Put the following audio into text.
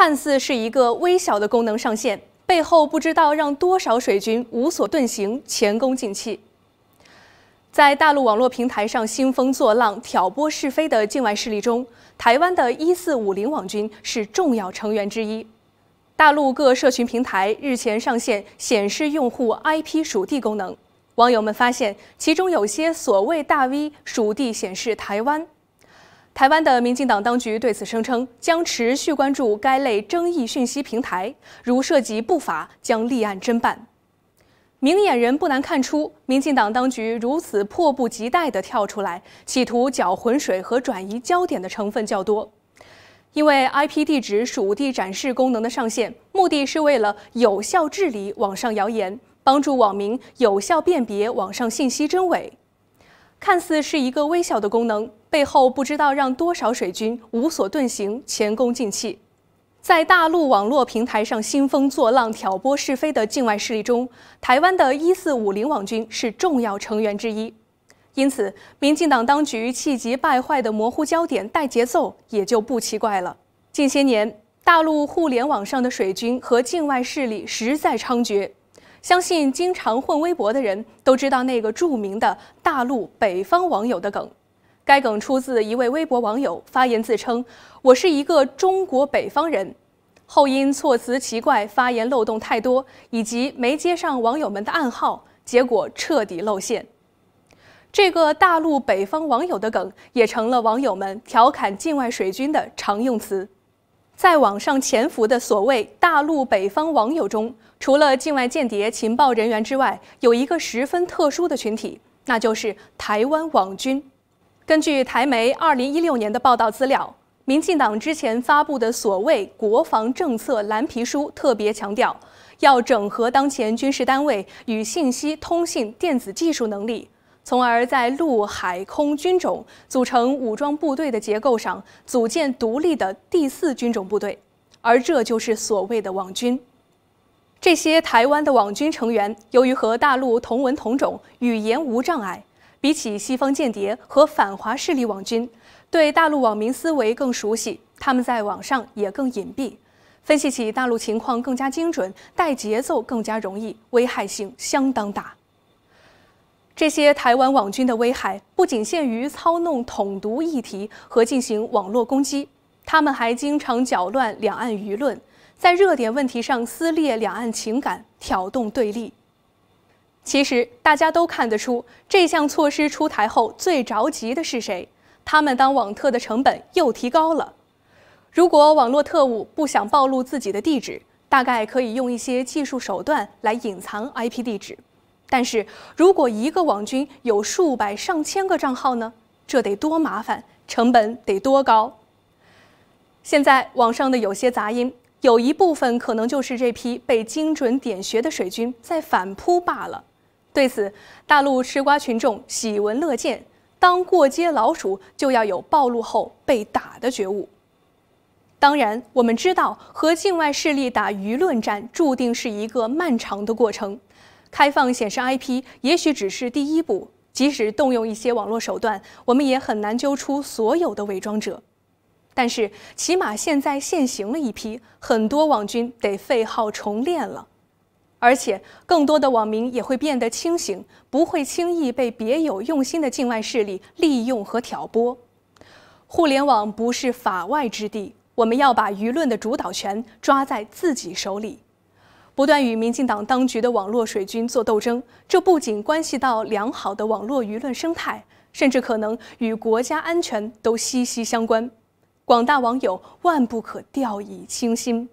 看似是一个微小的功能上线，背后不知道让多少水军无所遁形，前功尽弃。在大陆网络平台上兴风作浪、挑拨是非的境外势力中，台湾的一四五零网军是重要成员之一。大陆各社群平台日前上线显示用户 IP 属地功能，网友们发现，其中有些所谓大 V 属地显示台湾。台湾的民进党当局对此声称，将持续关注该类争议讯息平台，如涉及不法，将立案侦办。明眼人不难看出，民进党当局如此迫不及待地跳出来，企图搅浑水和转移焦点的成分较多。因为 IP 地址属地展示功能的上线，目的是为了有效治理网上谣言，帮助网民有效辨别网上信息真伪。看似是一个微小的功能，背后不知道让多少水军无所遁形、前功尽弃。在大陆网络平台上兴风作浪、挑拨是非的境外势力中，台湾的一四五零网军是重要成员之一。因此，民进党当局气急败坏的模糊焦点、带节奏也就不奇怪了。近些年，大陆互联网上的水军和境外势力实在猖獗。相信经常混微博的人都知道那个著名的大陆北方网友的梗。该梗出自一位微博网友发言，自称“我是一个中国北方人”，后因措辞奇怪、发言漏洞太多，以及没接上网友们的暗号，结果彻底露馅。这个大陆北方网友的梗也成了网友们调侃境外水军的常用词。在网上潜伏的所谓大陆北方网友中，除了境外间谍情报人员之外，有一个十分特殊的群体，那就是台湾网军。根据台媒二零一六年的报道资料，民进党之前发布的所谓国防政策蓝皮书特别强调，要整合当前军事单位与信息通信电子技术能力。从而在陆海空军种组成武装部队的结构上，组建独立的第四军种部队，而这就是所谓的网军。这些台湾的网军成员，由于和大陆同文同种，语言无障碍，比起西方间谍和反华势力网军，对大陆网民思维更熟悉，他们在网上也更隐蔽，分析起大陆情况更加精准，带节奏更加容易，危害性相当大。这些台湾网军的危害不仅限于操弄统独议题和进行网络攻击，他们还经常搅乱两岸舆论，在热点问题上撕裂两岸情感，挑动对立。其实大家都看得出，这项措施出台后最着急的是谁？他们当网特的成本又提高了。如果网络特务不想暴露自己的地址，大概可以用一些技术手段来隐藏 IP 地址。但是如果一个网军有数百、上千个账号呢？这得多麻烦，成本得多高？现在网上的有些杂音，有一部分可能就是这批被精准点穴的水军在反扑罢了。对此，大陆吃瓜群众喜闻乐见。当过街老鼠，就要有暴露后被打的觉悟。当然，我们知道，和境外势力打舆论战，注定是一个漫长的过程。开放显示 IP 也许只是第一步，即使动用一些网络手段，我们也很难揪出所有的伪装者。但是，起码现在现行了一批，很多网军得废号重练了。而且，更多的网民也会变得清醒，不会轻易被别有用心的境外势力利用和挑拨。互联网不是法外之地，我们要把舆论的主导权抓在自己手里。不断与民进党当局的网络水军作斗争，这不仅关系到良好的网络舆论生态，甚至可能与国家安全都息息相关。广大网友万不可掉以轻心。